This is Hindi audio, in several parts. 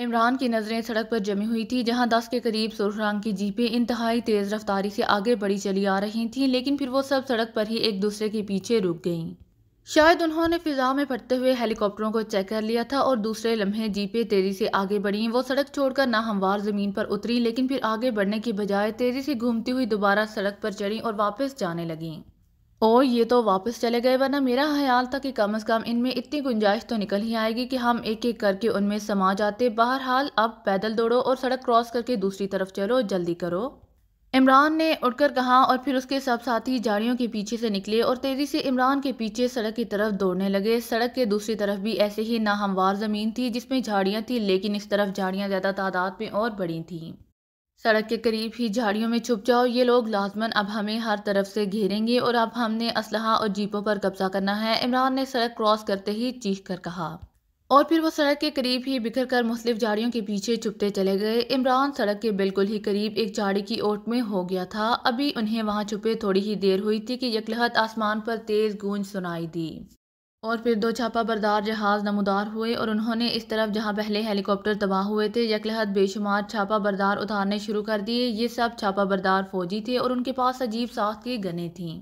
इमरान की नज़रें सड़क पर जमी हुई थी जहां दस के करीब सुरख रंग की जीपें इंतहाई तेज़ रफ्तारी से आगे बढ़ी चली आ रही थीं लेकिन फिर वो सब सड़क पर ही एक दूसरे के पीछे रुक गईं शायद उन्होंने फिजा में फटते हुए हेलीकॉप्टरों को चेक कर लिया था और दूसरे लम्हे जीपें तेज़ी से आगे बढ़ीं वो सड़क छोड़कर नाहमवार ज़मीन पर उतरी लेकिन फिर आगे बढ़ने की बजाय तेज़ी से घूमती हुई दोबारा सड़क पर चढ़ी और वापस जाने लगीं और ये तो वापस चले गए वरना मेरा ख्याल था कि कम अज़ कम इनमें इतनी गुंजाइश तो निकल ही आएगी कि हम एक एक करके उनमें समा जाते बहरहाल अब पैदल दौड़ो और सड़क क्रॉस करके दूसरी तरफ चलो जल्दी करो इमरान ने उठकर कहा और फिर उसके सब साथी झाड़ियों के पीछे से निकले और तेज़ी से इमरान के पीछे सड़क की तरफ दौड़ने लगे सड़क के दूसरी तरफ भी ऐसे ही नाहमवार ज़मीन थी जिसमें झाड़ियाँ थी लेकिन इस तरफ झाड़ियाँ ज़्यादा तादाद में और बड़ी थी सड़क के करीब ही झाड़ियों में छुप जाओ ये लोग लाजमन अब हमें हर तरफ से घेरेंगे और अब हमने असलहा और जीपों पर कब्जा करना है इमरान ने सड़क क्रॉस करते ही चीख कर कहा और फिर वो सड़क के करीब ही बिखर कर मुस्लिफ झाड़ियों के पीछे छुपते चले गए इमरान सड़क के बिल्कुल ही करीब एक झाड़ी की ओट में हो गया था अभी उन्हें वहां छुपे थोड़ी ही देर हुई थी कि यकलहत आसमान पर तेज गूंज सुनाई दी और फिर दो छापा बरदार जहाज़ नमदार हुए और उन्होंने इस तरफ जहां पहले हेलीकॉप्टर तबाह हुए थे यकलहत बेशुमार छापा बरदार उतारने शुरू कर दिए ये सब छापा बरदार फौजी थे और उनके पास अजीब साख की गने थीं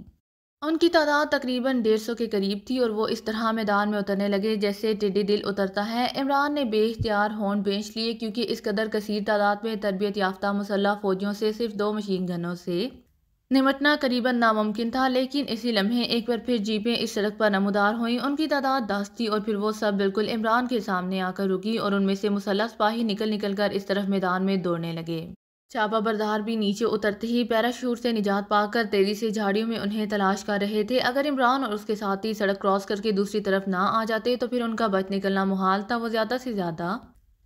उनकी तादाद तकरीबन डेढ़ सौ के करीब थी और वो इस तरह मैदान में उतरने लगे जैसे टिड्डी दिल उतरता है इमरान ने बेख्तियार होन बेच लिए क्योंकि इस कदर कसीर तादाद में तरबियत याफ्ता मुसल्ह फौजियों से सिर्फ दो मशीन गनों से निमटना करीबन नामुमकिन था लेकिन इसी लम्हे एक बार फिर जीपें इस सड़क पर नमदार हुई उनकी तादाद दस थी और फिर वो सब बिल्कुल इमरान के सामने आकर रुकी और उनमें से मुसलस पाही निकल निकल कर इस तरफ मैदान में दौड़ने लगे चापा बरदार भी नीचे उतरते ही पैराशूट से निजात पाकर तेजी से झाड़ियों में उन्हें तलाश कर रहे थे अगर इमरान और उसके साथी सड़क क्रॉस करके दूसरी तरफ ना आ जाते तो फिर उनका बच निकलना मुहाल था वो ज़्यादा से ज़्यादा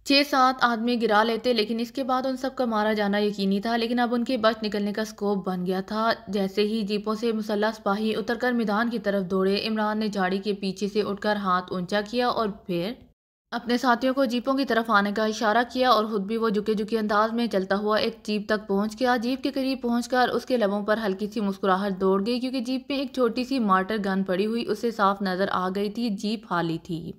छः सात आदमी गिरा लेते लेकिन इसके बाद उन सबका मारा जाना यकीनी था लेकिन अब उनके बच निकलने का स्कोप बन गया था जैसे ही जीपों से मुसल्ला सिपाही उतरकर मैदान की तरफ दौड़े इमरान ने झाड़ी के पीछे से उठकर हाथ ऊंचा किया और फिर अपने साथियों को जीपों की तरफ आने का इशारा किया और खुद भी वो झुके झुके अंदाज में चलता हुआ एक जीप तक पहुंच गया जीप के करीब पहुंचकर उसके लबों पर हल्की सी मुस्कुराहट दौड़ गई क्योंकि जीप में एक छोटी सी मार्टर गन पड़ी हुई उसे साफ नजर आ गई थी जीप हाली थी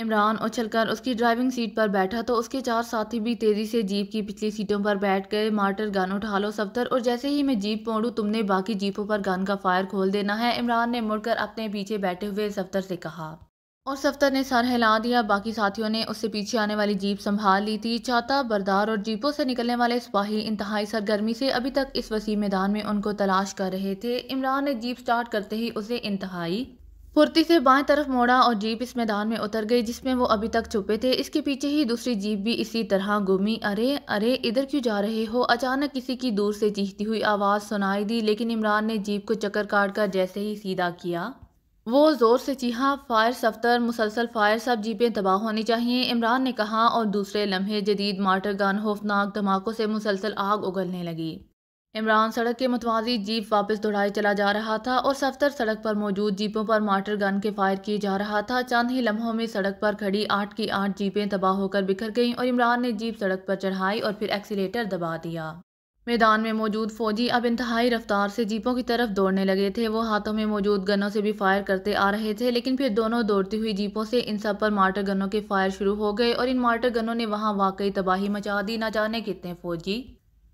इमरान उछलकर उसकी ड्राइविंग सीट पर बैठा तो उसके चार साथी भी तेज़ी से जीप की पिछली सीटों पर बैठ गए मार्टर गन उठा लो सफ्तर और जैसे ही मैं जीप पोड़ू तुमने बाकी जीपों पर गन का फायर खोल देना है इमरान ने मुड़कर अपने पीछे बैठे हुए सफ्तर से कहा और सफ्तर ने सर हिला दिया बाकी साथियों ने उससे पीछे आने वाली जीप संभाल ली थी चाता बरदार और जीपों से निकलने वाले सिपाही इंतहाई सरगर्मी से अभी तक इस वसी मैदान में उनको तलाश कर रहे थे इमरान ने जीप स्टार्ट करते ही उसे इंतहाई फुर्ती से बाएं तरफ मोड़ा और जीप इस मैदान में उतर गई जिसमें वो अभी तक छुपे थे इसके पीछे ही दूसरी जीप भी इसी तरह घूमी अरे अरे इधर क्यों जा रहे हो अचानक किसी की दूर से चीखती हुई आवाज़ सुनाई दी लेकिन इमरान ने जीप को चक्कर काट कर जैसे ही सीधा किया वो ज़ोर से चीहा फायर सफ्तर मुसलसल फायर सब जीपें तबाह होनी चाहिए इमरान ने कहा और दूसरे लम्हे जदीद मार्टर गन खौफनाक धमाकों से मुसलसल आग उगलने लगी इमरान सड़क के मुतवाजी जीप वापस दौड़ाए चला जा रहा था और सफ्तर सड़क पर मौजूद जीपों पर मार्टर गन के फायर किए जा रहा था चंद ही लम्हों में सड़क पर खड़ी आठ की आठ जीपें तबाह होकर बिखर गईं और इमरान ने जीप सड़क पर चढ़ाई और फिर एक्सीटर दबा दिया मैदान में मौजूद फौजी अब इंतहाई रफ्तार से जीपों की तरफ दौड़ने लगे थे वो हाथों में मौजूद गनों से भी फायर करते आ रहे थे लेकिन फिर दोनों दौड़ती हुई जीपों से इन सब पर मार्टर गनों के फायर शुरू हो गए और इन मार्टर गनों ने वहाँ वाकई तबाही मचा दी ना जाने कितने फौजी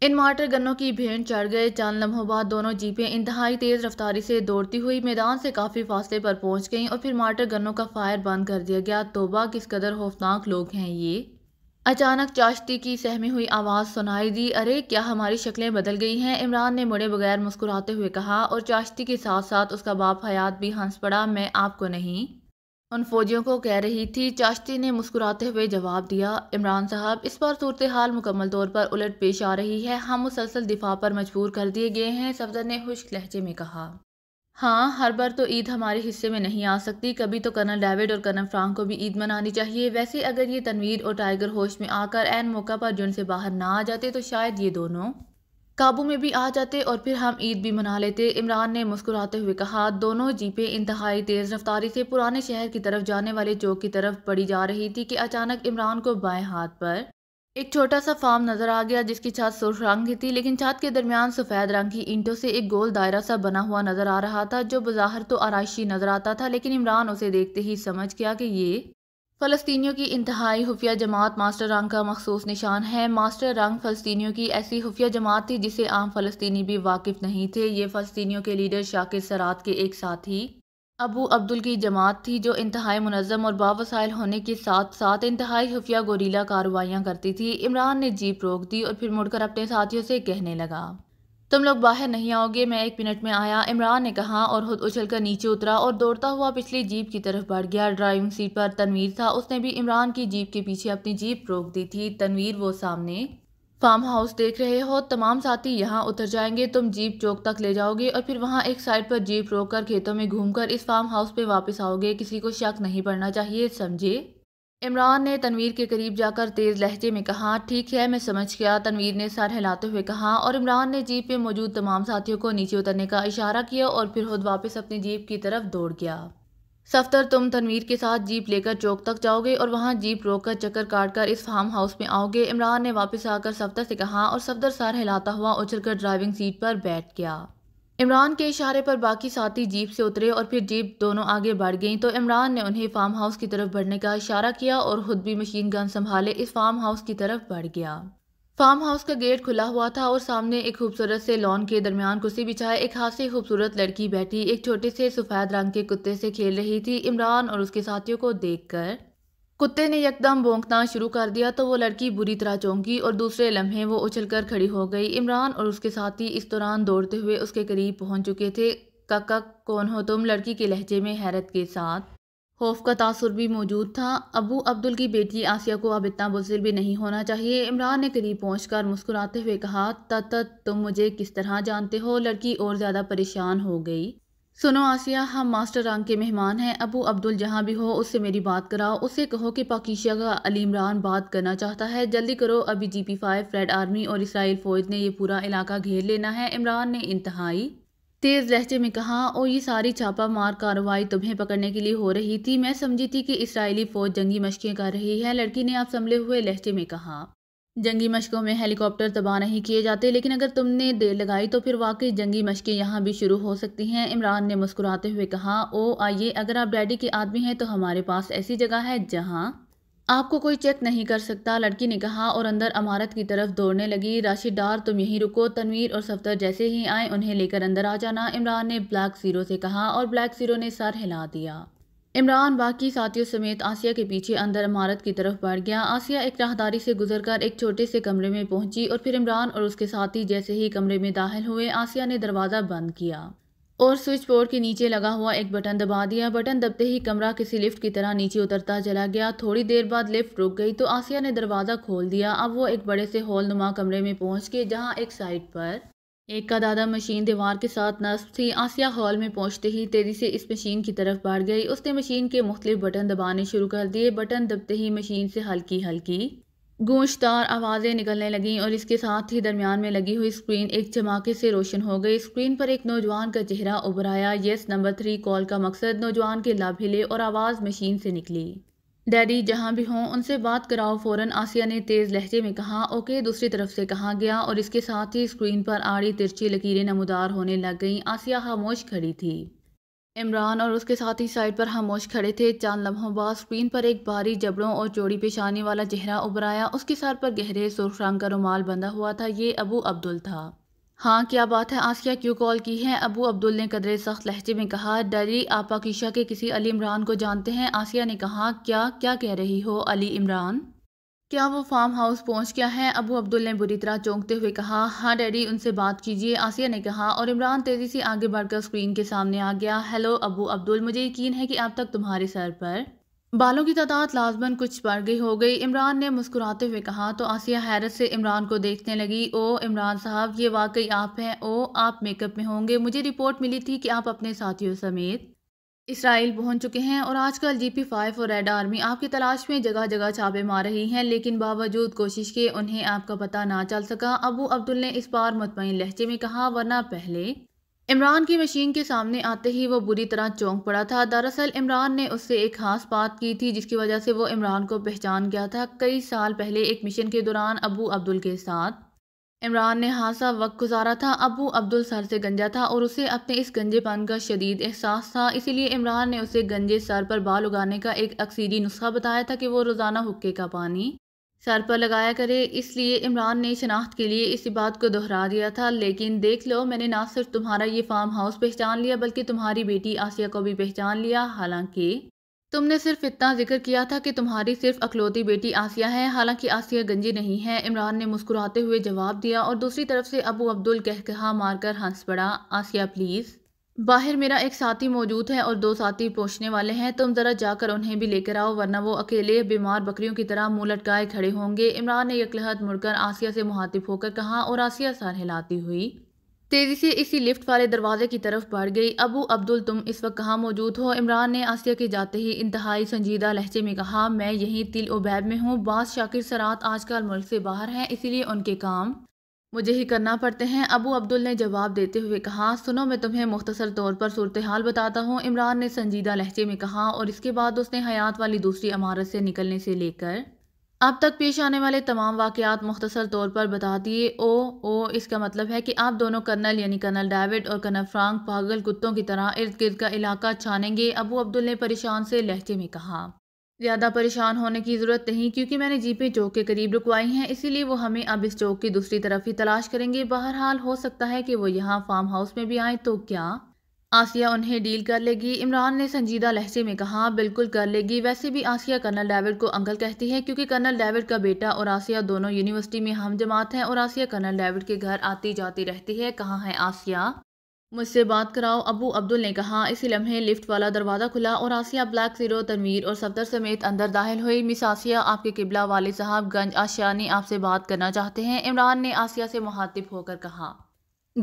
इन मार्टर गनों की भेंट चढ़ गए चंद लम्हों बाद दोनों जीपें इंतहाई तेज़ रफ्तारी से दौड़ती हुई मैदान से काफ़ी फासले पर पहुंच गईं और फिर मार्टर गनों का फायर बंद कर दिया गया तोबा किस कदर खौफनाक लोग हैं ये अचानक चाशती की सहमी हुई आवाज़ सुनाई दी अरे क्या हमारी शक्लें बदल गई हैं इमरान ने मुड़े बगैर मुस्कुराते हुए कहा और चाशती के साथ साथ उसका बाप हयात भी हंस पड़ा मैं आपको नहीं उन फौजियों को कह रही थी चाश्ती ने मुस्कुराते हुए जवाब दिया इमरान साहब इस बार सूरत हाल मुकम्मल तौर पर उलट पेश आ रही है हम मुसलसल दिफा पर मजबूर कर दिए गए हैं सफदर ने खुश लहजे में कहा हाँ हर बार तो ईद हमारे हिस्से में नहीं आ सकती कभी तो कर्नल डेविड और कर्नल फ्रांक को भी ईद मनानी चाहिए वैसे अगर ये तनवीर और टाइगर होश में आकर एन मौका पर जुन से बाहर ना आ जाते तो शायद ये दोनों काबू में भी आ जाते और फिर हम ईद भी मना लेते इमरान ने मुस्कुराते हुए कहा दोनों जीपें इंतहाई तेज़ रफ्तारी से पुराने शहर की तरफ जाने वाले चौक की तरफ बढ़ी जा रही थी कि अचानक इमरान को बाएं हाथ पर एक छोटा सा फार्म नज़र आ गया जिसकी छत सुर्ख रंग की थी लेकिन छत के दरमियान सफ़ेद रंग की ईंटों से एक गोल दायरा सा बना हुआ नज़र आ रहा था जो बाहर तो आराइशी नज़र आता था लेकिन इमरान उसे देखते ही समझ गया कि ये फ़लस्तियों की इंतहाई खुफिया जमात मास्टर रंग का मखसूस निशान है मास्टर रंग फ़लस्तियों की ऐसी खुफिया जमात थी जिसे आम फ़लस्तनी भी वाकिफ नहीं थे ये फ़लस्तियों के लीडर शाकिर सरात के एक साथी अबू अब्दुल की जमात थी जो इंतहाई मुनज़म और बावसाइल होने के साथ साथ इंतहाई खुफिया गोरीला कार्रवाइयाँ करती थी इमरान ने जीप रोक दी और फिर मुड़कर अपने साथियों से कहने लगा तुम लोग बाहर नहीं आओगे मैं एक मिनट में आया इमरान ने कहा और खुद उछल कर नीचे उतरा और दौड़ता हुआ पिछली जीप की तरफ बढ़ गया ड्राइविंग सीट पर तनवीर था उसने भी इमरान की जीप के पीछे अपनी जीप रोक दी थी तनवीर वो सामने फार्म हाउस देख रहे हो तमाम साथी यहाँ उतर जाएंगे तुम जीप चौक तक ले जाओगे और फिर वहाँ एक साइड पर जीप रोककर खेतों में घूमकर इस फार्म हाउस पे वापस आओगे किसी को शक नहीं पड़ना चाहिए समझे इमरान ने तनवीर के करीब जाकर तेज़ लहजे में कहा ठीक है मैं समझ गया तनवीर ने सर हिलाते हुए कहा और इमरान ने जीप में मौजूद तमाम साथियों को नीचे उतरने का इशारा किया और फिर खुद वापस अपनी जीप की तरफ दौड़ गया सफ्तर तुम तनवीर के साथ जीप लेकर चौक तक जाओगे और वहाँ जीप रोककर चक्कर काट कर इस फार्म हाउस में आओगे इमरान ने वापस आकर सफ्तर से कहा और सफ्तर सर हिलाता हुआ उछलकर ड्राइविंग सीट पर बैठ गया इमरान के इशारे पर बाकी साथी जीप से उतरे और फिर जीप दोनों आगे बढ़ गईं तो इमरान ने उन्हें फार्म हाउस की तरफ बढ़ने का इशारा किया और खुद भी मशीन गन संभाले इस फार्म हाउस की तरफ बढ़ गया फार्म हाउस का गेट खुला हुआ था और सामने एक खूबसूरत से लॉन के दरमियान कुर्सी बिछाए एक खासी खूबसूरत लड़की बैठी एक छोटे से सफ़ेद रंग के कुत्ते से खेल रही थी इमरान और उसके साथियों को देखकर कुत्ते ने यकदम भोंकना शुरू कर दिया तो वो लड़की बुरी तरह चौंकी और दूसरे लम्हे वो उछलकर खड़ी हो गई इमरान और उसके साथी इस दौरान दौड़ते हुए उसके करीब पहुंच चुके थे काका कौन हो तुम लड़की के लहजे में हैरत के साथ खौफ का तासुर भी मौजूद था अबू अब्दुल की बेटी आसिया को अब इतना बुजिल भी नहीं होना चाहिए इमरान ने करीब पहुँच कर मुस्कुराते हुए कहा तत तुम मुझे किस तरह जानते हो लड़की और ज़्यादा परेशान हो गई सुनो आसिया हम मास्टर रंग के मेहमान हैं अबू अब्दुल जहाँ भी हो उससे मेरी बात कराओ उससे कहो कि पाकिशिया का अली इमरान बात करना चाहता है जल्दी करो अभी जी पी फाइव फ्रेड आर्मी और इसराइल फ़ौज ने ये पूरा इलाका घेर लेना है इमरान ने इंतहाई तेज़ लहजे में कहा और ये सारी छापा मार कार्रवाई तुम्हें पकड़ने के लिए हो रही थी मैं समझी थी कि इसराइली फ़ौज जंगी मशकें कर रही है लड़की ने आप संभले हुए लहजे में कहा जंगी मशकों में हेलीकॉप्टर तबाह नहीं किए जाते लेकिन अगर तुमने देर लगाई तो फिर वाकई जंगी मशकें यहाँ भी शुरू हो सकती हैं इमरान ने मुस्कुराते हुए कहा ओ आइए अगर आप डैडी के आदमी हैं तो हमारे पास ऐसी जगह है जहाँ आपको कोई चेक नहीं कर सकता लड़की ने कहा और अंदर अमारत की तरफ दौड़ने लगी राशि डार तुम यहीं रुको तनवीर और सफ्तर जैसे ही आए उन्हें लेकर अंदर आ जाना इमरान ने ब्लैक ज़ीरो से कहा और ब्लैक ज़ीरो ने सर हिला दिया इमरान बाकी साथियों समेत आसिया के पीछे अंदर इमारत की तरफ बढ़ गया आसिया एक राहदारी से गुजरकर एक छोटे से कमरे में पहुंची और फिर इमरान और उसके साथी जैसे ही कमरे में दाखिल हुए आसिया ने दरवाज़ा बंद किया और स्विच बोर्ड के नीचे लगा हुआ एक बटन दबा दिया बटन दबते ही कमरा किसी लिफ्ट की तरह नीचे उतरता चला गया थोड़ी देर बाद लिफ्ट रुक गई तो आसिया ने दरवाज़ा खोल दिया अब वो एक बड़े से हॉल नुमा कमरे में पहुंच के जहाँ एक साइड पर एक का दादा मशीन दीवार के साथ नस्ब थी आसिया हॉल में पहुंचते ही तेज़ी से इस मशीन की तरफ बढ़ गई उसने मशीन के मुख्तलिफ बटन दबाने शुरू कर दिए बटन दबते ही मशीन से हल्की हल्की गूंजदार आवाज़ें निकलने लगीं और इसके साथ ही दरमियान में लगी हुई स्क्रीन एक चमाके से रोशन हो गई स्क्रीन पर एक नौजवान का चेहरा उभराया यस नंबर थ्री कॉल का मकसद नौजवान के लाभ हिले और आवाज़ मशीन से निकली डैडी जहाँ भी हों उनसे बात कराओ फ़ौरन आसिया ने तेज़ लहजे में कहा ओके दूसरी तरफ से कहा गया और इसके साथ ही स्क्रीन पर आड़ी तिरछी लकीरें नमदार होने लग गईं आसिया खामोश खड़ी थी इमरान और उसके साथ ही साइड पर खामोश खड़े थे चांद लम्हों बाद स्क्रीन पर एक भारी जबड़ों और चोड़ी पेशानी वाला चेहरा उभराया उसके सर पर गहरे सुरख रंग का रुमाल बंधा हुआ था ये अबू अब्दुल था हाँ क्या बात है आसिया क्यों कॉल की है अबू अब्दुल ने कदरे सख्त लहजे में कहा डरी आप पाकिशा के किसी अली इमरान को जानते हैं आसिया ने कहा क्या क्या कह रही हो अली इमरान क्या वो फार्म हाउस पहुंच गया है अबू अब्दुल ने बुरी तरह चौंकते हुए कहा हाँ डैडी उनसे बात कीजिए आसिया ने कहा और इमरान तेज़ी से आगे बढ़कर स्क्रीन के सामने आ गया हेलो अबू अब्दुल मुझे यकीन है कि अब तक तुम्हारे सर पर बालों की तादाद लाजमन कुछ बढ़ गई हो गई इमरान ने मुस्कुराते हुए कहा तो आसिया हैरत से इमरान को देखने लगी ओ इमरान साहब ये वाकई आप हैं ओ आप मेकअप में होंगे मुझे रिपोर्ट मिली थी कि आप अपने साथियों समेत इसराइल पहुंच चुके हैं और आजकल जी पी फाइव और रेड आर्मी आपकी तलाश में जगह जगह छापे मार रही हैं लेकिन बावजूद कोशिश के उन्हें आपका पता ना चल सका अबू अब्दुल ने इस बार मुतमिन लहजे में कहा वरना पहले इमरान की मशीन के सामने आते ही वो बुरी तरह चौंक पड़ा था दरअसल इमरान ने उससे एक खास बात की थी जिसकी वजह से वो इमरान को पहचान गया था कई साल पहले एक मिशन के दौरान अबू अब्दुल के साथ इमरान ने हादसा वक्त गुजारा था अबू अब्दुल सर से गंजा था और उसे अपने इस गंजेपन का शदीद एहसास था इसीलिए इमरान ने उसे गंजे सर पर बाल उगाने का एक अक्सीरी नुस्खा बताया था कि वो रोज़ाना हुक्के का पानी सर पर लगाया करे इसलिए इमरान ने शनाख्त के लिए इसी बात को दोहरा दिया था लेकिन देख लो मैंने ना सिर्फ तुम्हारा ये फार्म हाउस पहचान लिया बल्कि तुम्हारी बेटी आसिया को भी पहचान लिया हालांकि तुमने सिर्फ इतना जिक्र किया था कि तुम्हारी सिर्फ अकलौती बेटी आसिया है हालांकि आसिया गंजी नहीं है इमरान ने मुस्कुराते हुए जवाब दिया और दूसरी तरफ से अबू अब्दुल कहकहा मारकर हंस पड़ा आसिया प्लीज़ बाहर मेरा एक साथी मौजूद है और दो साथी पहुँचने वाले हैं तुम ज़रा जाकर उन्हें भी लेकर आओ वरना वो अकेले बीमार बकरियों की तरह मुँह लटकाए खड़े होंगे इमरान ने यकलहत मुड़कर आसिया से मुहातिब होकर कहा और आसिया सर हिलाती हुई तेज़ी से इसी लिफ्ट वाले दरवाजे की तरफ बढ़ गई अबू अब्दुल तुम इस वक्त कहाँ मौजूद हो इमरान ने आसिया के जाते ही इंतहाई संजीदा लहजे में कहा मैं यहीं तिल उबैब में हूँ बास शाकिर सरात आजकल मुल्क से बाहर हैं इसीलिए उनके काम मुझे ही करना पड़ते हैं अबू अब्दुल ने जवाब देते हुए कहा सुनो मैं तुम्हें मुख्तसर तौर पर सूरत हाल बताता हूँ इमरान ने संजीदा लहजे में कहा और इसके बाद उसने हयात वाली दूसरी इमारत से निकलने से लेकर अब तक पेश आने वाले तमाम वाक़ात मुख्तसर तौर पर बता दिए ओ ओ इसका मतलब है कि आप दोनों कर्नल यानी कर्नल डेविड और कर्नल फ्रांक पागल कुत्तों की तरह इर्द गिर्द का इलाका छानेंगे अबू अब्दुल ने परेशान से लहजे में कहा ज़्यादा परेशान होने की ज़रूरत नहीं क्योंकि मैंने जीपें चौक के करीब रुकवाई हैं इसीलिए वो हमें अब इस चौक की दूसरी तरफ ही तलाश करेंगे बहरहाल हो सकता है कि वो यहाँ फार्म हाउस में भी आए तो क्या आसिया उन्हें डील कर लेगी इमरान ने संजीदा लहजे में कहा बिल्कुल कर लेगी वैसे भी आसिया कर्नल डेविड को अंकल कहती है क्योंकि कर्नल डेविड का बेटा और आसिया दोनों यूनिवर्सिटी में हम जमात हैं और आसिया कर्नल डेविड के घर आती जाती रहती है कहाँ है आसिया मुझसे बात कराओ अबू अब्दुल ने कहा इसी लम्हे लिफ्ट वाला दरवाज़ा खुला और आसिया ब्लैक जीरो तनवीर और सफदर समेत अंदर दाखिल हुई मिस आसिया आपके किबला वाले साहब गंज आशियानी आपसे बात करना चाहते हैं इमरान ने आसिया से मुहातिब होकर कहा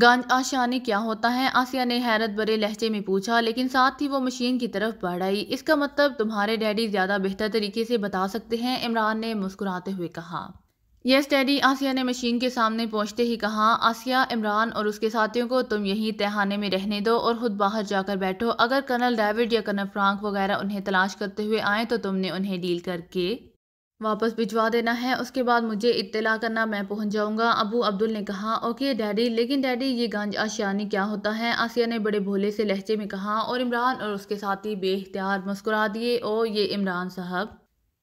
गंज आशियानी क्या होता है आसिया ने हैरत भरे लहजे में पूछा लेकिन साथ ही वो मशीन की तरफ बढ़ आई इसका मतलब तुम्हारे डैडी ज़्यादा बेहतर तरीके से बता सकते हैं इमरान ने मुस्कुराते हुए कहा यस डैडी आसिया ने मशीन के सामने पहुंचते ही कहा आसिया इमरान और उसके साथियों को तुम यहीं तहखाने में रहने दो और ख़ुद बाहर जाकर बैठो अगर कर्नल डेविड या कर्नल फ्रांक वगैरह उन्हें तलाश करते हुए आए तो तुमने उन्हें डील करके वापस भिजवा देना है उसके बाद मुझे इत्तला करना मैं पहुंच जाऊंगा अबू अब्दुल ने कहा ओके डैडी लेकिन डैडी ये गांज आशियानी क्या होता है आसिया ने बड़े भोले से लहजे में कहा और इमरान और उसके साथी बेख्तियार मुस्कुरा दिए ओ ये इमरान साहब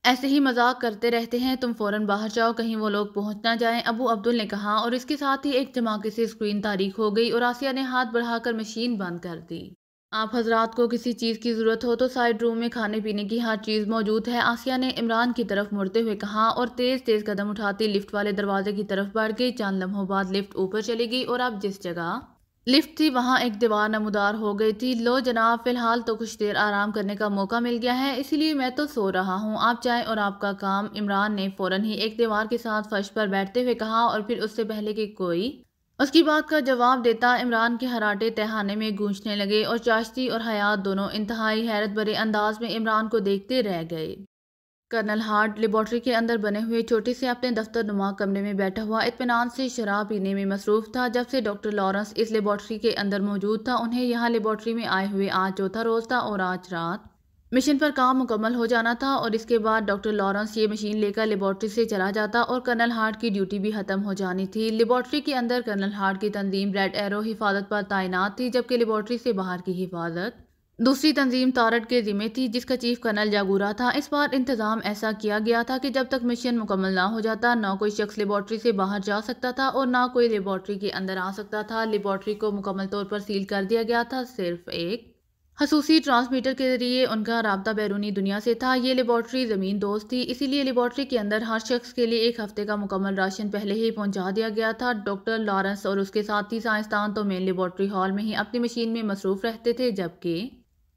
ऐसे ही मजाक करते रहते हैं तुम फ़ौरन बाहर जाओ कहीं वो लोग पहुंच ना जाएं अबू अब्दुल ने कहा और इसके साथ ही एक धमाके से स्क्रीन तारीख हो गई और आसिया ने हाथ बढ़ाकर मशीन बंद कर दी आप हजरात को किसी चीज़ की ज़रूरत हो तो साइड रूम में खाने पीने की हर चीज़ मौजूद है आसिया ने इमरान की तरफ मुड़ते हुए कहा और तेज़ तेज़ कदम उठाती लिफ्ट वाले दरवाजे की तरफ बढ़ गई चांद लम्हों बाद लिफ्ट ऊपर चली गई और अब जिस जगह लिफ्ट थी वहाँ एक दीवार नमदार हो गई थी लो जनाब फ़िलहाल तो कुछ देर आराम करने का मौका मिल गया है इसीलिए मैं तो सो रहा हूँ आप चाय और आपका काम इमरान ने फ़ौरन ही एक दीवार के साथ फर्श पर बैठते हुए कहा और फिर उससे पहले कि कोई उसकी बात का जवाब देता इमरान के हराटे तहाने में गूंजने लगे और चाशती और हयात दोनों इंतहाई हैरत भरे अंदाज में इमरान को देखते रह गए कर्नल हार्ट लेबॉर्टरी के अंदर बने हुए छोटे से अपने दफ्तर नुमा कमरे में बैठा हुआ इतमान से शराब पीने में मसरूफ था जब से डॉक्टर लॉरेंस इस लेबॉर्टरी के अंदर मौजूद था उन्हें यहाँ लेबॉर्टरी में आए हुए आज चौथा रोज था और आज रात मिशन पर काम मुकम्मल हो जाना था और इसके बाद डॉक्टर लॉरेंस ये मशीन लेकर लेबॉर्टरी से चला जाता और कर्नल हार्ट की ड्यूटी भी ख़त्म हो जानी थी लेबॉर्टरी के अंदर कर्नल हार्ट की तंजीम रेड एरो हिफाजत पर तैनात थी जबकि लेबॉर्टरी से बाहर की हिफाजत दूसरी तंजीम तारट के ज़िम्मे थी जिसका चीफ कर्नल जागूरा था इस बार इंतज़ाम ऐसा किया गया था कि जब तक मिशन मुकम्मल ना हो जाता ना कोई शख्स लेबॉर्ट्री से बाहर जा सकता था और ना कोई लेबॉर्ट्री के अंदर आ सकता था लेबॉर्ट्री को मुकम्मल तौर पर सील कर दिया गया था सिर्फ एक खसूसी ट्रांसमीटर के ज़रिए उनका रबता बैरूनी दुनिया से था ये लेबॉर्ट्री ज़मीन दोस्त थी इसीलिए लेबॉर्ट्री के अंदर हर शख्स के लिए एक हफ़्ते का मुकम्मल राशन पहले ही पहुंचा दिया गया था डॉक्टर लॉरेंस और उसके साथी साइंसदान तो मेन लेबॉर्ट्री हॉल में ही अपनी मशीन में मसरूफ़ रहते थे जबकि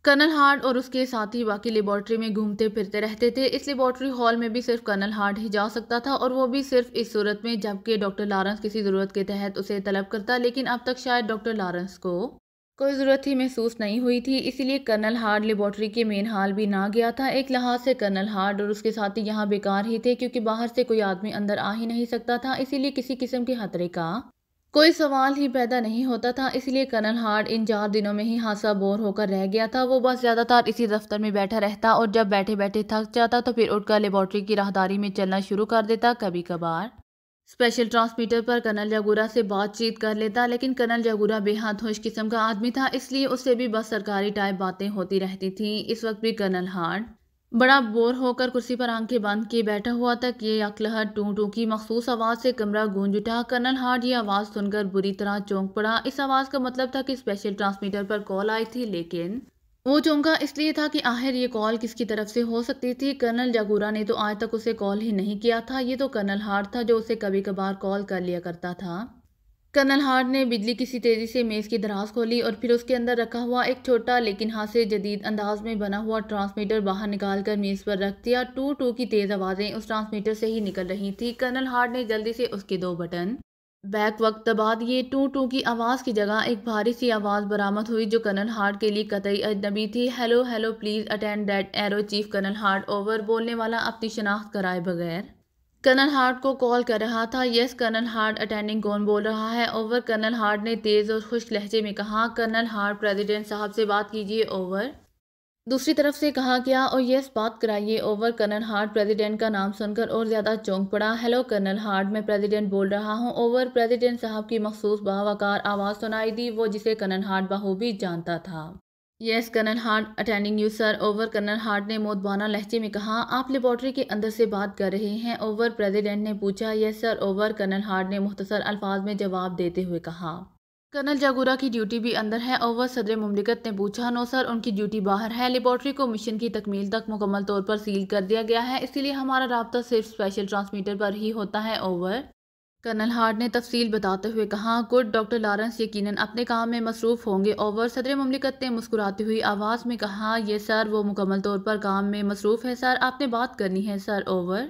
कर्नल हार्ड और उसके साथी बाकी लेबॉर्ट्री में घूमते फिरते रहते थे इस लेबॉर्ट्री हॉल में भी सिर्फ कर्नल हार्ड ही जा सकता था और वो भी सिर्फ इस सूरत में जबकि डॉक्टर लारेंस किसी ज़रूरत के तहत उसे तलब करता लेकिन अब तक शायद डॉक्टर लारेंस को कोई ज़रूरत ही महसूस नहीं हुई थी इसीलिए कर्नल हार्ड लेबॉर्ट्री के मेन हाल भी ना गया था एक लिहाज से कर्नल हार्ड और उसके साथी यहाँ बेकार ही थे क्योंकि बाहर से कोई आदमी अंदर आ ही नहीं सकता था इसीलिए किसी किस्म के खतरे का कोई सवाल ही पैदा नहीं होता था इसलिए कर्नल हार्ड इन चार दिनों में ही हादसा बोर होकर रह गया था वो बस ज़्यादातर इसी दफ्तर में बैठा रहता और जब बैठे बैठे थक जाता तो फिर उठकर लेबॉर्ट्री की राहदारी में चलना शुरू कर देता कभी कभार स्पेशल ट्रांसमीटर पर कर्नल जागूरा से बातचीत कर लेता लेकिन कर्नल जागूरा बेहद खुश किस्म का आदमी था इसलिए उससे भी बस सरकारी टाइप बातें होती रहती थी इस वक्त भी कर्नल हार्ड बड़ा बोर होकर कुर्सी पर आंखें बांध के बैठा हुआ था कि अकलहर टू टू की मखसूस आवाज़ से कमरा गूंज उठा कर्नल हार्ड ये आवाज़ सुनकर बुरी तरह चौंक पड़ा इस आवाज़ का मतलब था कि स्पेशल ट्रांसमीटर पर कॉल आई थी लेकिन वो चौंका इसलिए था कि आखिर ये कॉल किसकी तरफ से हो सकती थी कर्नल जागूरा ने तो आज तक उसे कॉल ही नहीं किया था ये तो कर्नल हार्ड था जो उसे कभी कभार कॉल कर लिया करता था कर्नल हार्ड ने बिजली किसी तेज़ी से मेज़ की दराज खोली और फिर उसके अंदर रखा हुआ एक छोटा लेकिन हाथ से जदीद अंदाज में बना हुआ ट्रांसमीटर बाहर निकाल कर मेज़ पर रख दिया टू टू की तेज़ आवाज़ें उस ट्रांसमीटर से ही निकल रही थी कर्नल हार्ड ने जल्दी से उसके दो बटन बैक वक्त बाद ये टू टू की आवाज़ की जगह एक भारी सी आवाज़ बरामद हुई जो कर्नल हार्ड के लिए कतई अजनबी थी हेलो हेलो प्लीज़ अटेंड डेट एरो चीफ कर्नल हार्ड ओवर बोलने वाला अपनी शनाख्त कराए बगैर कर्नल हार्ट को कॉल कर रहा था यस कर्नल हार्ट अटेंडिंग कौन बोल रहा है ओवर कर्नल हार्ट ने तेज़ और खुश लहजे में कहा कर्नल हार्ट प्रेसिडेंट साहब से बात कीजिए ओवर दूसरी तरफ से कहा गया और यस बात कराइए ओवर कर्नल हार्ट प्रेसिडेंट का नाम सुनकर और ज़्यादा चौंक पड़ा हेलो कर्नल हार्ट मैं प्रेसिडेंट बोल रहा हूँ ओवर प्रेसिडेंट साहब की मखसूस बावकार आवाज़ सुनाई दी वो जिसे कर्नल हार्ट बखूबी जानता था yes colonel Hart attending you sir over colonel Hart ने मोदबाना लहजे में कहा आप लेबॉर्टरी के अंदर से बात कर रहे हैं ओवर प्रेसिडेंट ने पूछा yes sir over colonel Hart ने मुख्तसर अल्फाज में जवाब देते हुए कहा कर्नल जागुरा की ड्यूटी भी अंदर है ओवर सदर ममलिकत ने पूछा नो सर उनकी ड्यूटी बाहर है लेबॉर्टरी को मिशन की तकमील तक मुकम्मल तौर पर सील कर दिया गया है इसीलिए हमारा रबता सिर्फ स्पेशल ट्रांसमीटर पर ही होता है ओवर कर्नल हार्ड ने तफसील बताते हुए कहा गुड डॉक्टर लॉरेंस यकीनन अपने काम में मसरूफ़ होंगे ओवर सदर ममलिकत ने मुस्कुराती हुई आवाज़ में कहा यह सर वो मुकम्मल तौर पर काम में मसरूफ़ है सर आपने बात करनी है सर ओवर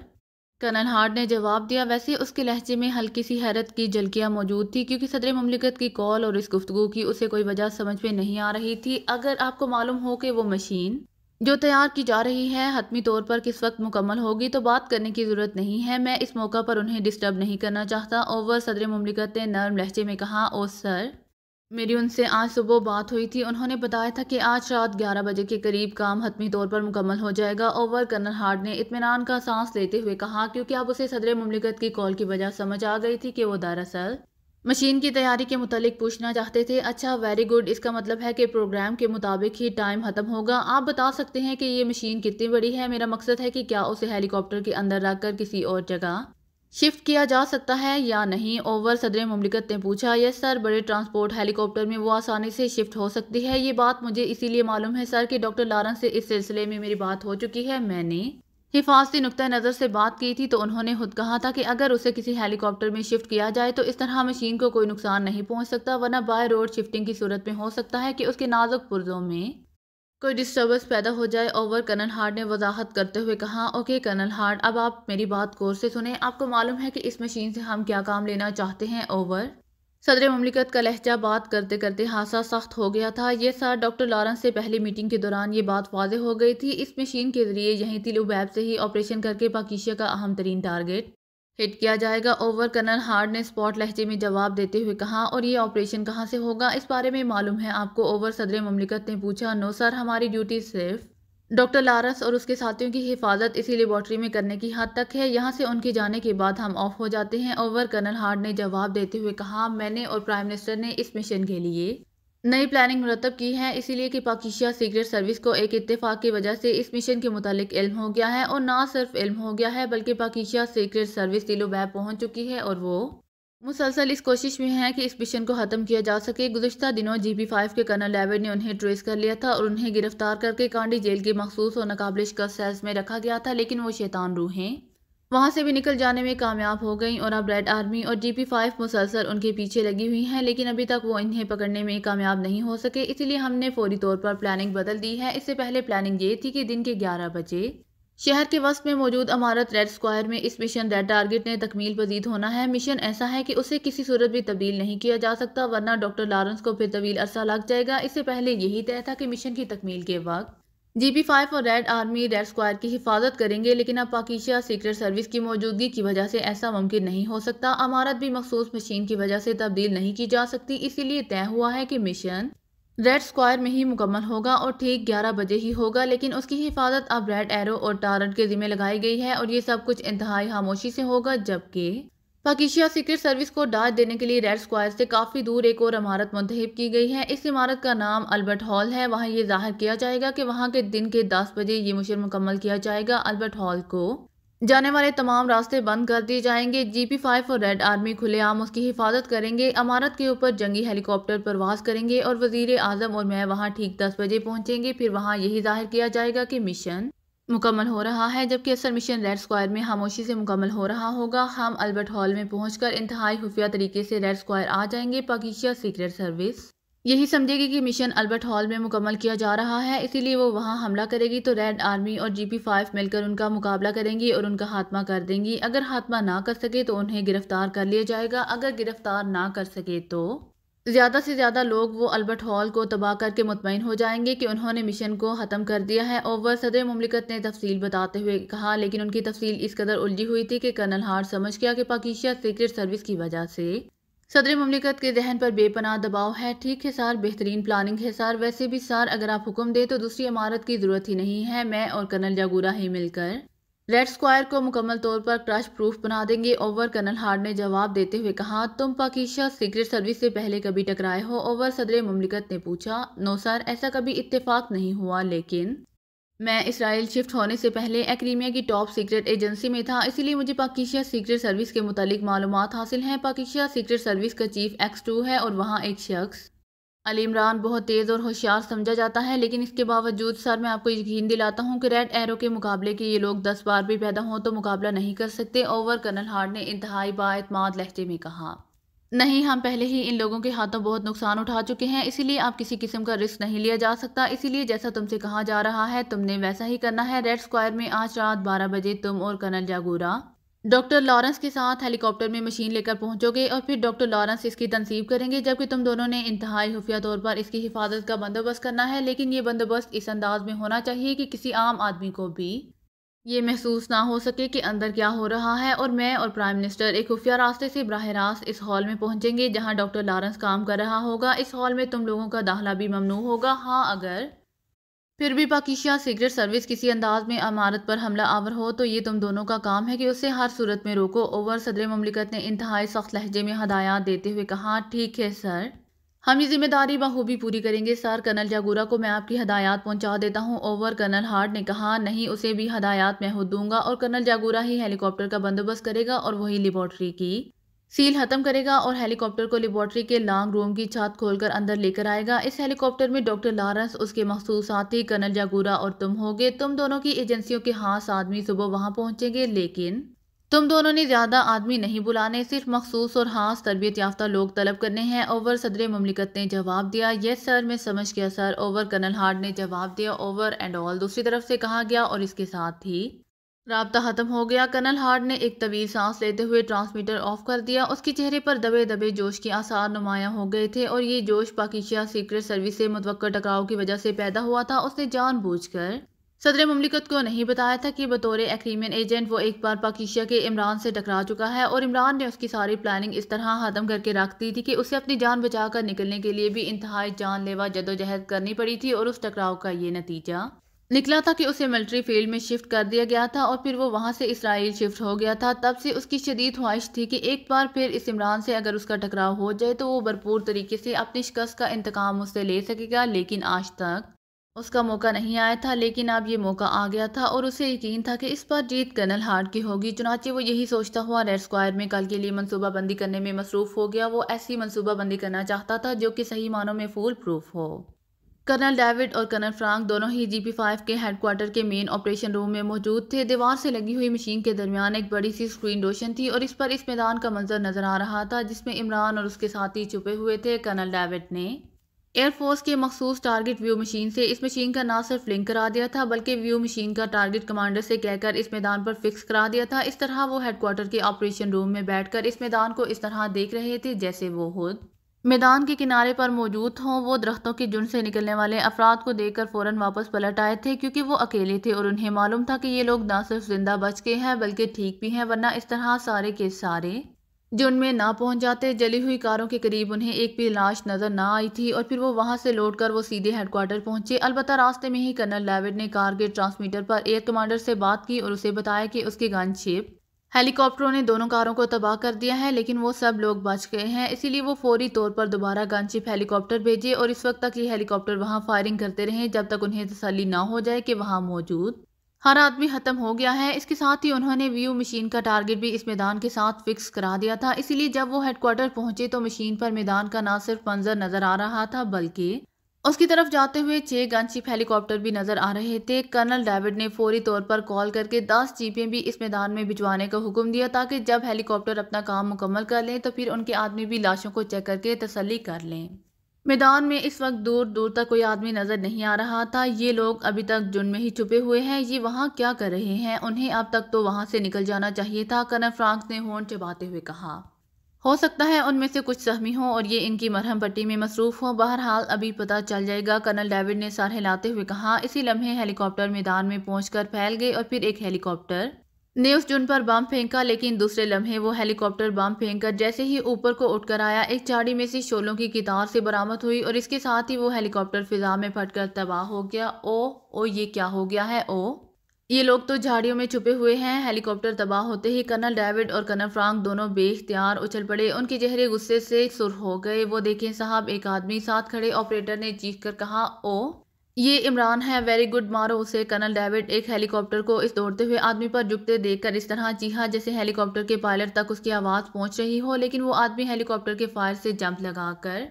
कर्नल हार्ड ने जवाब दिया वैसे उसके लहजे में हल्की सी हैरत की झलकियाँ मौजूद थी क्योंकि सदर ममलिकत की कॉल और इस गुफ्तु की उसे कोई वजह समझ में नहीं आ रही थी अगर आपको मालूम हो कि वो मशीन जो तैयार की जा रही है हतमी तौर पर किस वक्त मुकम्मल होगी तो बात करने की ज़रूरत नहीं है मैं इस मौका पर उन्हें डिस्टर्ब नहीं करना चाहता ओवर सदर ममलिकत ने नर्म लहजे में कहा ओ सर मेरी उनसे आज सुबह बात हुई थी उन्होंने बताया था कि आज रात 11 बजे के करीब काम हतमी तौर पर मुकम्मल हो जाएगा ओवर कर्नल हार्ड ने इतमान का सांस लेते हुए कहा क्योंकि अब उसे सदर ममलिकत की कॉल की वजह समझ आ गई थी कि वो दरअसल मशीन की तैयारी के मुतालिक पूछना चाहते थे अच्छा वेरी गुड इसका मतलब है कि प्रोग्राम के मुताबिक ही टाइम ख़त्म होगा आप बता सकते हैं कि ये मशीन कितनी बड़ी है मेरा मकसद है कि क्या उसे हेलीकॉप्टर के अंदर रखकर किसी और जगह शिफ्ट किया जा सकता है या नहीं ओवर सदर ममलिकत ने पूछा यस सर बड़े ट्रांसपोर्ट हेलीकॉप्टर में वो आसानी से शिफ्ट हो सकती है ये बात मुझे इसीलिए मालूम है सर कि डॉक्टर लारन से इस सिलसिले में मेरी बात हो चुकी है मैंने हिफाजती नुक़ नज़र से बात की थी तो उन्होंने खुद कहा था कि अगर उसे किसी हेलीकॉप्टर में शिफ्ट किया जाए तो इस तरह मशीन को कोई नुकसान नहीं पहुंच सकता वरना बाय रोड शिफ्टिंग की सूरत में हो सकता है कि उसके नाजुक पुर्जों में कोई डिस्टर्बेंस पैदा हो जाए ओवर कर्नल हार्ड ने वजाहत करते हुए कहा ओके कर्नल हार्ड अब आप मेरी बात गौर से सुने आपको मालूम है कि इस मशीन से हम क्या काम लेना चाहते हैं ओवर सदर ममलिकत का लहजा बात करते करते हादसा सख्त हो गया था ये साथ डॉक्टर लॉरेंस से पहली मीटिंग के दौरान ये बात वाजह हो गई थी इस मशीन के जरिए यहीं तिलुबैब से ही ऑपरेशन करके पाकिशिया का अहम तरीन टारगेट हिट किया जाएगा ओवर कर्नल हार्ड ने स्पॉट लहजे में जवाब देते हुए कहा और ये ऑपरेशन कहाँ से होगा इस बारे में मालूम है आपको ओवर सदर ममलिकत ने पूछा नो सर हमारी ड्यूटी सिर्फ डॉक्टर लारस और उसके साथियों की हिफाजत इसी लेबॉर्ट्री में करने की हद तक है यहाँ से उनके जाने के बाद हम ऑफ हो जाते हैं ओवर कर्नल हार्ड ने जवाब देते हुए कहा मैंने और प्राइम मिनिस्टर ने इस मिशन के लिए नई प्लानिंग मुरतब की है इसीलिए कि पाकिस्तान सीक्रेट सर्विस को एक इत्तेफाक की वजह से इस मिशन के मुतालिक इल्म हो गया है और ना सिर्फ इल्म हो गया है बल्कि Pakistan secret service Tel Aviv पहुंच चुकी है और वो मुसलसल इस कोशिश में है कि इस मिशन को ख़त्म किया जा सके गुजशत दिनों जी पी फाइव के कर्नल एवेड ने उन्हें ट्रेस कर लिया था और उन्हें गिरफ्तार करके कांडी जेल के मखसूस और नाकबलिश का सेल्स में रखा गया था लेकिन वो शैतान हैं वहाँ से भी निकल जाने में कामयाब हो गई और अब रेड आर्मी और जी पी फाइव मुसलसल उनके पीछे लगी हुई हैं लेकिन अभी तक वो इन्हें पकड़ने में कामयाब नहीं हो सके इसलिए हमने फौरी तौर पर प्लानिंग बदल दी है इससे पहले प्लानिंग ये थी कि दिन के ग्यारह बजे शहर के वस्त में मौजूद अमारत रेड स्क्वायर में इस मिशन रेड टारगेट ने तकमील पजीद होना है मिशन ऐसा है कि उसे किसी सूरत भी तब्दील नहीं किया जा सकता वरना डॉक्टर लॉरेंस को फिर तवील अरसा लग जाएगा इससे पहले यही तय था कि मिशन की तकमील के वक्त जी पी फाइव और रेड आर्मी रेड स्क्वायर की हिफाजत करेंगे लेकिन अब पाकिशा सीक्रेट सर्विस की मौजूदगी की वजह से ऐसा मुमकिन नहीं हो सकता अमारत भी मखसूस मशीन की वजह से तब्दील नहीं की जा सकती इसीलिए तय हुआ है कि मिशन रेड स्क्वायर में ही मुकम्मल होगा और ठीक 11 बजे ही होगा लेकिन उसकी हिफाजत अब रेड एरो और टारट के जिम्मे लगाई गई है और ये सब कुछ इंतहाई खामोशी से होगा जबकि पाकिशिया सीक्रेट सर्विस को डांट देने के लिए रेड स्क्वायर से काफ़ी दूर एक और इमारत मुंतब की गई है इस इमारत का नाम अल्बर्ट हॉल है वहाँ ये जाहिर किया जाएगा कि वहाँ के दिन के 10 बजे ये मुशर मुकम्मल किया जाएगा अल्बर्ट हॉल को जाने वाले तमाम रास्ते बंद कर दिए जाएंगे जीपी फाइव और रेड आर्मी खुलेआम उसकी हिफाजत करेंगे अमारत के ऊपर जंगी हेलीकॉप्टर प्रवास करेंगे और वजीर आजम और मैं वहां ठीक दस बजे पहुंचेंगे फिर वहां यही जाहिर किया जाएगा कि मिशन मुकम्मल हो रहा है जबकि असल मिशन रेड स्क्वायर में खामोशी से मुकम्मल हो रहा होगा हम अल्बर्ट हॉल में पहुंचकर इंतहाई खुफिया तरीके से रेड स्क्वायर आ जाएंगे पाकिस्तान सीक्रेट सर्विस यही समझेगी कि मिशन अल्बर्ट हॉल में मुकम्मल किया जा रहा है इसीलिए वो वहाँ हमला करेगी तो रेड आर्मी और जीपी फाइव मिलकर उनका मुकाबला करेंगी और उनका हाथमा कर देंगी अगर हाथमा ना कर सके तो उन्हें गिरफ्तार कर लिया जाएगा अगर गिरफ्तार ना कर सके तो ज़्यादा से ज़्यादा लोग वो अल्बर्ट हॉल को तबाह करके मुतमिन हो जाएंगे कि उन्होंने मिशन को ख़त्म कर दिया है ओवर सदर ममलिकत ने तफसील बताते हुए कहा लेकिन उनकी तफसील इस कदर उलझी हुई थी कि कर्नल हार समझ गया कि पाकिस्तान सीक्रेट सर्विस की वजह से सदर ममलिकत के जहन पर बेपनाह दबाव है ठीक है सार बेहतरीन प्लानिंग है सार वैसे भी सार अगर आप हुक्म दे तो दूसरी इमारत की ज़रूरत ही नहीं है मैं और कर्नल जागूरा ही मिलकर रेड स्क्वायर को मुकम्मल तौर पर क्रश प्रूफ बना देंगे ओवर कर्नल हार्ड ने जवाब देते हुए कहा तुम पाकिशा सीक्रेट सर्विस से पहले कभी टकराए हो ओवर सदर ममलिकत ने पूछा नो सर ऐसा कभी इतफाक नहीं हुआ लेकिन मैं इसराइल शिफ्ट होने से पहले एक्रीमिया की टॉप सीक्रेट एजेंसी में था इसीलिए मुझे पाकिशिया सीक्रेट सर्विस के मुतालिक मालूम हासिल हैं पाकिशिया सीक्रेट सर्विस का चीफ एक्स टू है और वहाँ एक शख्स अली इमरान बहुत तेज़ और होशियार समझा जाता है लेकिन इसके बावजूद सर मैं आपको यकीन दिलाता हूँ कि रेड एरो के मुकाबले के ये लोग दस बार भी पैदा हों तो मुकाबला नहीं कर सकते ओवर कर्नल हार्ड ने इंतहाई बातमाद लहजे में कहा नहीं हम पहले ही इन लोगों के हाथों बहुत नुकसान उठा चुके हैं इसीलिए आप किसी किस्म का रिस्क नहीं लिया जा सकता इसीलिए जैसा तुमसे कहा जा रहा है तुमने वैसा ही करना है रेड स्क्वायर में आज रात बारह बजे तुम और कर्नल जागोरा डॉक्टर लॉरेंस के साथ हेलीकॉप्टर में मशीन लेकर पहुंचोगे और फिर डॉक्टर लॉरेंस इसकी तनसीब करेंगे जबकि तुम दोनों ने इंतहाई खुफिया तौर पर इसकी हिफाजत का बंदोबस्त करना है लेकिन ये बंदोबस्त इस अंदाज में होना चाहिए कि किसी आम आदमी को भी ये महसूस ना हो सके कि अंदर क्या हो रहा है और मैं और प्राइम मिनिस्टर एक खुफिया रास्ते से बरह रास्त इस हॉल में पहुंचेंगे जहां डॉक्टर लारेंस काम कर रहा होगा इस हॉल में तुम लोगों का दाखला भी ममनू होगा हाँ अगर फिर भी पाकिस्तान सीक्रेट सर्विस किसी अंदाज में अमारत पर हमला आवर हो तो ये तुम दोनों का काम है कि उसे हर सूरत में रोको ओवर सदर ममलिकत ने इंतहाई सख्त लहजे में हदायत देते हुए कहा ठीक है सर हम ये जिम्मेदारी बखूबी पूरी करेंगे सर कर्नल जागोरा को मैं आपकी हदायत पहुंचा देता हूं ओवर कर्नल हार्ड ने कहा नहीं उसे भी हदायत मैं हो दूंगा और कर्नल जागोरा ही हेलीकॉप्टर का बंदोबस्त करेगा और वही लेबॉर्ट्री की सील खत्म करेगा और हेलीकॉप्टर को लेबॉर्ट्री के लॉन्ग रूम की छत खोलकर अंदर लेकर आएगा इस हेलीकॉप्टर में डॉक्टर लारेंस उसके मखसूस साथी कर्नल जागोरा और तुम होगे तुम दोनों की एजेंसियों के हाथ आदमी सुबह वहां पहुंचेंगे लेकिन तुम दोनों ने ज़्यादा आदमी नहीं बुलाने सिर्फ मखसूस और खास तरबियत याफ्ता लोग तलब करने हैं ओवर सदर ममलिकत ने जवाब दिया यस सर मैं समझ गया सर ओवर कर्नल हार्ड ने जवाब दिया ओवर एंड ऑल दूसरी तरफ से कहा गया और इसके साथ ही रबता ख़त्म हो गया कर्नल हार्ड ने एक तवील सांस लेते हुए ट्रांसमीटर ऑफ कर दिया उसके चेहरे पर दबे दबे जोश के आसार नुमाया हो गए थे और ये जोश पाकिशिया सीक्रेट सर्विस से मुतव टकराव की वजह से पैदा हुआ था उसने जानबूझकर सदर ममलिकत को नहीं बताया था कि बतौर एक्रीमियन एजेंट वो एक बार पाकिशिया के इमरान से टकरा चुका है और इमरान ने उसकी सारी प्लानिंग इस तरह ख़त्म करके रख दी थी कि उसे अपनी जान बचाकर निकलने के लिए भी जान जानलेवा जदोजहद करनी पड़ी थी और उस टकराव का ये नतीजा निकला था कि उसे मिलिट्री फील्ड में शिफ्ट कर दिया गया था और फिर वो वहाँ से इसराइल शिफ्ट हो गया था तब से उसकी शदीद ख्वाहिश थी कि एक बार फिर इस इमरान से अगर उसका टकराव हो जाए तो वो भरपूर तरीके से अपनी शिकस्त का इंतकाम उससे ले सकेगा लेकिन आज तक उसका मौका नहीं आया था लेकिन अब ये मौका आ गया था और उसे यकीन था कि इस बार जीत कर्नल हार्ड की होगी चुनाचे वो यही सोचता हुआ रेड स्क्वायर में कल के लिए मनसूबा बंदी करने में मसरूफ़ हो गया वो ऐसी मनसूबा बंदी करना चाहता था जो कि सही मानों में फूल प्रूफ हो कर्नल डेविड और कर्नल फ्रांक दोनों ही पी फाइव के हेडक्वार्टर के मेन ऑपरेशन रूम में मौजूद थे दीवार से लगी हुई मशीन के दरमियान एक बड़ी सी स्क्रीन रोशन थी और इस पर इस मैदान का मंजर नजर आ रहा था जिसमें इमरान और उसके साथी छुपे हुए थे कर्नल डेविड ने एयरफोर्स के मखसूस टारगेट व्यू मशीन से इस मशीन का ना सिर्फ लिंक करा दिया था बल्कि व्यू मशीन का टारगेट कमांडर से कहकर इस मैदान पर फिक्स करा दिया था इस तरह वो हेडक्वार्टर के ऑपरेशन रूम में बैठकर इस मैदान को इस तरह देख रहे थे जैसे वो खुद मैदान के किनारे पर मौजूद हों वो दरख्तों के जुन से निकलने वाले अफराद को देखकर फ़ौरन वापस पलट आए थे क्योंकि वो अकेले थे और उन्हें मालूम था कि ये लोग ना सिर्फ ज़िंदा बच गए हैं बल्कि ठीक भी हैं वरना इस तरह सारे के सारे जो उनमें ना पहुंच जाते जली हुई कारों के करीब उन्हें एक भी लाश नज़र ना आई थी और फिर वो वहां से लौटकर वो सीधे हेडक्वार्टर पहुंचे अलबत् रास्ते में ही कर्नल लेविड ने कार के ट्रांसमीटर पर एयर कमांडर से बात की और उसे बताया कि उसके गन छेप हेलीकॉप्टरों ने दोनों कारों को तबाह कर दिया है लेकिन वो सब लोग बच गए हैं इसीलिए वो फौरी तौर पर दोबारा गनशिप हेलीकॉप्टर भेजे और इस वक्त तक ये हेलीकॉप्टर वहाँ फायरिंग करते रहे जब तक उन्हें तसली ना हो जाए कि वहाँ मौजूद हर आदमी ख़त्म हो गया है इसके साथ ही उन्होंने व्यू मशीन का टारगेट भी इस मैदान के साथ फिक्स करा दिया था इसीलिए जब वो हेडक्वार्टर पहुंचे तो मशीन पर मैदान का ना सिर्फ मंजर नज़र आ रहा था बल्कि उसकी तरफ जाते हुए छह गनशिप हेलीकॉप्टर भी नजर आ रहे थे कर्नल डेविड ने फौरी तौर पर कॉल करके दस जीपें भी इस मैदान में भिजवाने का हुक्म दिया ताकि जब हेलीकॉप्टर अपना काम मुकम्मल कर लें तो फिर उनके आदमी भी लाशों को चेक करके तसली कर लें मैदान में इस वक्त दूर दूर तक कोई आदमी नज़र नहीं आ रहा था ये लोग अभी तक जुन में ही छुपे हुए हैं ये वहाँ क्या कर रहे हैं उन्हें अब तक तो वहाँ से निकल जाना चाहिए था कर्नल फ्रांस ने होन चबाते हुए कहा हो सकता है उनमें से कुछ सहमी हो और ये इनकी मरहम पट्टी में मसरूफ़ हो बहरहाल अभी पता चल जाएगा कर्नल डेविड ने सार हिलाते हुए कहा इसी लम्हे हेलीकॉप्टर मैदान में पहुंचकर फैल गए और फिर एक हेलीकॉप्टर ने उस जुन पर बम फेंका लेकिन दूसरे लम्हे वो हेलीकॉप्टर बम फेंककर जैसे ही ऊपर को उठकर आया एक झाड़ी में से शोलों की कितार से बरामद हुई और इसके साथ ही वो हेलीकॉप्टर फिजा में फटकर तबाह हो गया ओ ओ ये क्या हो गया है ओ ये लोग तो झाड़ियों में छुपे हुए हैं हेलीकॉप्टर तबाह होते ही कर्नल डेविड और कर्नल फ्रांक दोनों बेख्तियार उछल पड़े उनके चेहरे गुस्से से सुर हो गए वो देखें साहब एक आदमी साथ खड़े ऑपरेटर ने चीख कर कहा ओ ये इमरान है वेरी गुड मारो से कर्नल डेविड एक हेलीकॉप्टर को इस दौड़ते हुए आदमी पर झुकते देखकर इस तरह चीहा जैसे हेलीकॉप्टर के पायलट तक उसकी आवाज़ पहुंच रही हो लेकिन वो आदमी हेलीकॉप्टर के फायर से जंप लगाकर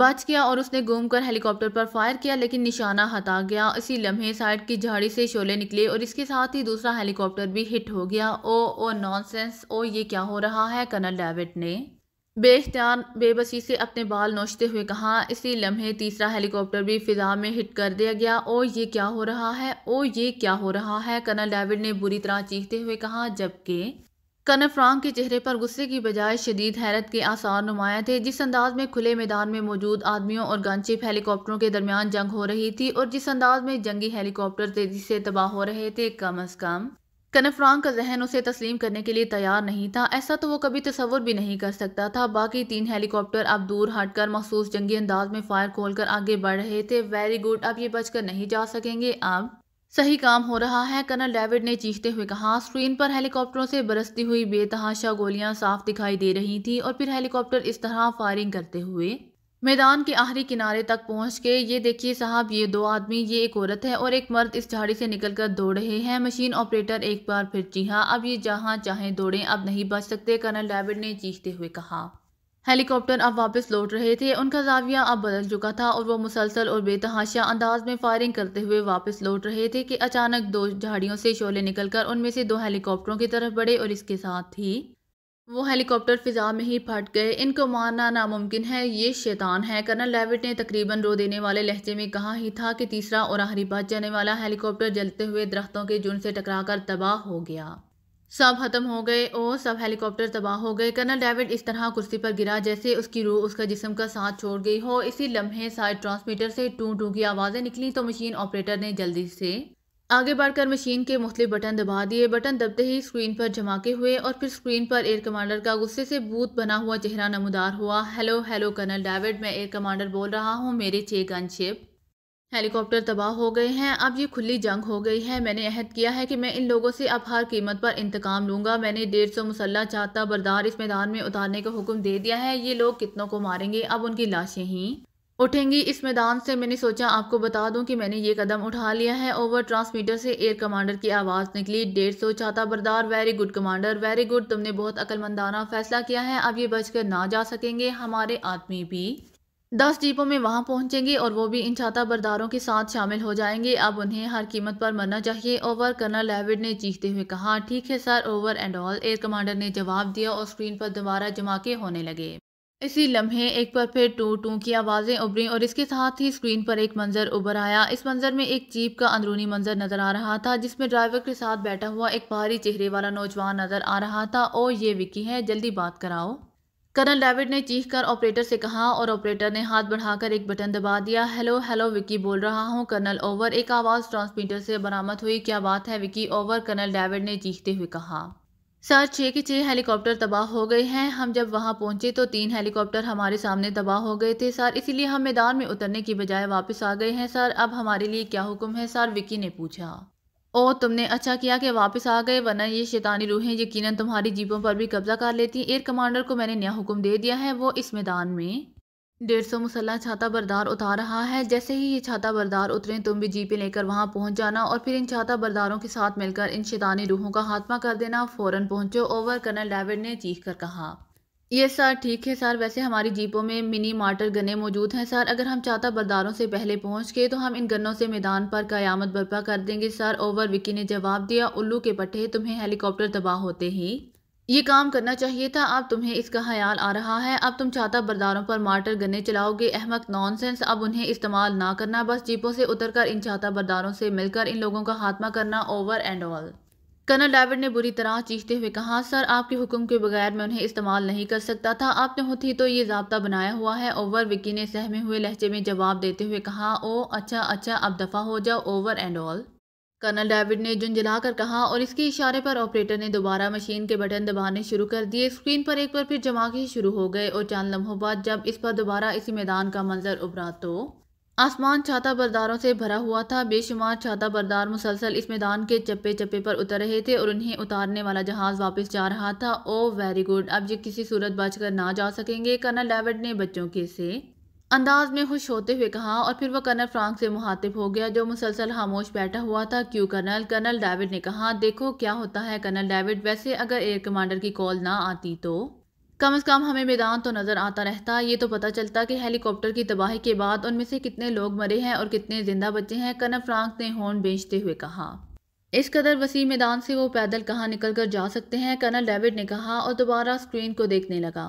बच गया और उसने घूमकर हेलीकॉप्टर पर फायर किया लेकिन निशाना हटा गया इसी लम्हे साइड की झाड़ी से शोले निकले और इसके साथ ही दूसरा हेलीकॉप्टर भी हिट हो गया ओ ओ नॉनसेंस ओ ये क्या हो रहा है कर्नल डेविड ने बेख्तियार बेबसी से अपने बाल नोचते हुए कहा इसी लम्हे तीसरा हेलीकॉप्टर भी फिजा में हिट कर दिया गया ओ ये क्या हो रहा है ओ ये क्या हो रहा है कर्नल डेविड ने बुरी तरह चीखते हुए कहा जबकि कर्नल फ्रांक के चेहरे पर गुस्से की बजाय शदीद हैरत के आसार नुमाया थे जिस अंदाज में खुले मैदान में मौजूद आदमियों और गनशिप हेलीकॉप्टरों के दरमियान जंग हो रही थी और जिस अंदाज में जंगी हेलीकॉप्टर तेजी से तबाह हो रहे थे कम अज़ कम कनफ्रांग का जहन उसे तस्लीम करने के लिए तैयार नहीं था ऐसा तो वो कभी तस्वर भी नहीं कर सकता था बाकी तीन हेलीकॉप्टर अब दूर हटकर मखसूस जंगी अंदाज में फायर खोलकर आगे बढ़ रहे थे वेरी गुड अब ये बचकर नहीं जा सकेंगे अब सही काम हो रहा है कर्नल डेविड ने चीखते हुए कहा स्क्रीन पर हेलीकॉप्टरों से बरसती हुई बेतहाशा गोलियां साफ दिखाई दे रही थी और फिर हेलीकॉप्टर इस तरह फायरिंग करते हुए मैदान के आहरी किनारे तक पहुंच के ये देखिए साहब ये दो आदमी ये एक औरत है और एक मर्द इस झाड़ी से निकलकर दौड़ रहे हैं मशीन ऑपरेटर एक बार फिर चीहा अब ये जहां चाहे दौड़ें अब नहीं बच सकते कर्नल डेविड ने चीखते हुए कहा हेलीकॉप्टर अब वापस लौट रहे थे उनका जाविया अब बदल चुका था और वो मुसलसल और बेतहाशा अंदाज में फायरिंग करते हुए वापस लौट रहे थे कि अचानक दो झाड़ियों से शोले निकलकर उनमें से दो हेलीकॉप्टरों की तरफ बढ़े और इसके साथ ही वो हेलीकॉप्टर फिजा में ही फट गए इनको मारना नामुमकिन है ये शैतान है कर्नल लेविट ने तकरीबन रो देने वाले लहजे में कहा ही था कि तीसरा और आहरी बच जाने वाला हेलीकॉप्टर जलते हुए दरख्तों के जुन से टकराकर तबाह हो गया सब खत्म हो गए और सब हेलीकॉप्टर तबाह हो गए कर्नल डेविड इस तरह कुर्सी पर गिरा जैसे उसकी रूह उसका जिसम का साथ छोड़ गई हो इसी लम्हे साइड ट्रांसमीटर से टू टू की आवाज़ें निकली तो मशीन ऑपरेटर ने जल्दी से आगे बढ़कर मशीन के मुख्त बटन दबा दिए बटन दबते ही स्क्रीन पर झमाके हुए और फिर स्क्रीन पर एयर कमांडर का गुस्से से बूथ बना हुआ चेहरा नमदार हुआ हेलो हेलो कर्नल डेविड मैं एयर कमांडर बोल रहा हूँ मेरे छः गन शिप हेलीकॉप्टर तबाह हो गए हैं अब ये खुली जंग हो गई है मैंने अहद किया है कि मैं इन लोगों से अब हर कीमत पर इंतकाम लूंगा मैंने डेढ़ सौ मुसल्ला चाहता बरदार इस मैदान में उतारने का हुक्म दे दिया है ये लोग कितनों को मारेंगे अब उनकी लाशें ही उठेंगी इस मैदान से मैंने सोचा आपको बता दूं कि मैंने ये कदम उठा लिया है ओवर ट्रांसमीटर से एयर कमांडर की आवाज़ निकली डेढ़ सौ छाता बरदार very good commander very good तुमने बहुत अक्लमंदाना फैसला किया है अब ये बचकर ना जा सकेंगे हमारे आदमी भी दस जीपों में वहाँ पहुंचेंगे और वो भी इन छाता बरदारों के साथ शामिल हो जाएंगे अब उन्हें हर कीमत पर मरना चाहिए ओवर कर्नल लैविड ने चीखते हुए कहा ठीक है sir over and all air commander ने जवाब दिया और स्क्रीन पर दोबारा जमाके होने लगे इसी लम्हे एक बार फिर टू टू की आवाज़ें उभरी और इसके साथ ही स्क्रीन पर एक मंजर उभर आया इस मंजर में एक जीप का अंदरूनी मंजर नज़र आ रहा था जिसमें ड्राइवर के साथ बैठा हुआ एक बाहरी चेहरे वाला नौजवान नज़र आ रहा था ओ ये विकी है जल्दी बात कराओ कर्नल डेविड ने चीख कर ऑपरेटर से कहा और ऑपरेटर ने हाथ बढ़ाकर एक बटन दबा दिया हेलो हेलो विकी बोल रहा हूँ कर्नल ओवर एक आवाज़ ट्रांसमीटर से बरामद हुई क्या बात है विकी ओवर कर्नल डेविड ने चीखते हुए कहा सर छः के छः हेलीकॉप्टर तबाह हो गए हैं हम जब वहाँ पहुँचे तो तीन हेलीकॉप्टर हमारे सामने तबाह हो गए थे सर इसीलिए हम मैदान में उतरने की बजाय वापस आ गए हैं सर अब हमारे लिए क्या हुक्म है सर विकी ने पूछा ओ तुमने अच्छा किया कि वापस आ गए वरना ये शैतानी रूहें यकीनन तुम्हारी जीपों पर भी कब्जा कर लेती एयर कमांडर को मैंने नया हुक्म दे दिया है वो इस मैदान में डेढ़ सौ मुसल्ला छाता बरदार उतार रहा है जैसे ही ये छाता बरदार उतरे तुम भी जीपे लेकर वहाँ पहुँच जाना और फिर इन छाता बरदारों के साथ मिलकर इन शैतानी रूहों का हाथमा कर देना फ़ौरन पहुँचो ओवर कर्नल डेविड ने चीख कर कहा ये सर ठीक है सर वैसे हमारी जीपों में मिनी मार्टर गन्ने मौजूद हैं सर अगर हम चाहता बरदारों से पहले पहुंच गए तो हम इन गन्नों से मैदान पर कयामत बर्पा कर देंगे सर ओवर विकी ने जवाब दिया उल्लू के पट्टे तुम्हें हेलीकॉप्टर तबाह होते ही ये काम करना चाहिए था अब तुम्हें इसका ख्याल आ रहा है अब तुम चाहता बरदारों पर मार्टर गन्ने चलाओगे अहमक नॉनसेंस अब उन्हें इस्तेमाल ना करना बस जीपों से उतरकर इन चाहता बरदारों से मिलकर इन लोगों का खात्मा करना over and all colonel David ने बुरी तरह चीखते हुए कहा सर आपके हुक्म के बगैर मैं उन्हें इस्तेमाल नहीं कर सकता था आपने होती तो ये जबता बनाया हुआ है ओवर विकी ने सहमे हुए लहजे में जवाब देते हुए कहा ओ अच्छा अच्छा अब दफ़ा हो जाओ over and all colonel David ने जुन जलाकर कहा और इसके इशारे पर ऑपरेटर ने दोबारा मशीन के बटन दबाने शुरू कर दिए स्क्रीन पर एक बार फिर धमाके शुरू हो गए और चंद लम्हों बाद जब इस पर दोबारा इसी मैदान का मंजर उभरा तो आसमान छाता बरदारों से भरा हुआ था बेशुमार छाता बरदार मुसलसल इस मैदान के चप्पे चप्पे पर उतर रहे थे और उन्हें उतारने वाला जहाज वापस जा रहा था ओ वेरी गुड अब ये किसी सूरत बचकर ना जा सकेंगे कर्नल डेविड ने बच्चों के से अंदाज में खुश होते हुए कहा और फिर वह कर्नल फ्रांक से मुहातिब हो गया जो मुसलसल खामोश बैठा हुआ था क्यों कर्नल कर्नल डेविड ने कहा देखो क्या होता है कर्नल डेविड वैसे अगर एयर कमांडर की कॉल ना आती तो कम अज़ कम हमें मैदान तो नज़र आता रहता ये तो पता चलता कि हेलीकॉप्टर की तबाही के बाद उनमें से कितने लोग मरे हैं और कितने जिंदा बचे हैं कर्नल फ्रांक ने हॉर्न बेचते हुए कहा इस कदर वसी मैदान से वो पैदल कहाँ निकल कर जा सकते हैं कर्नल डेविड ने कहा और दोबारा स्क्रीन को देखने लगा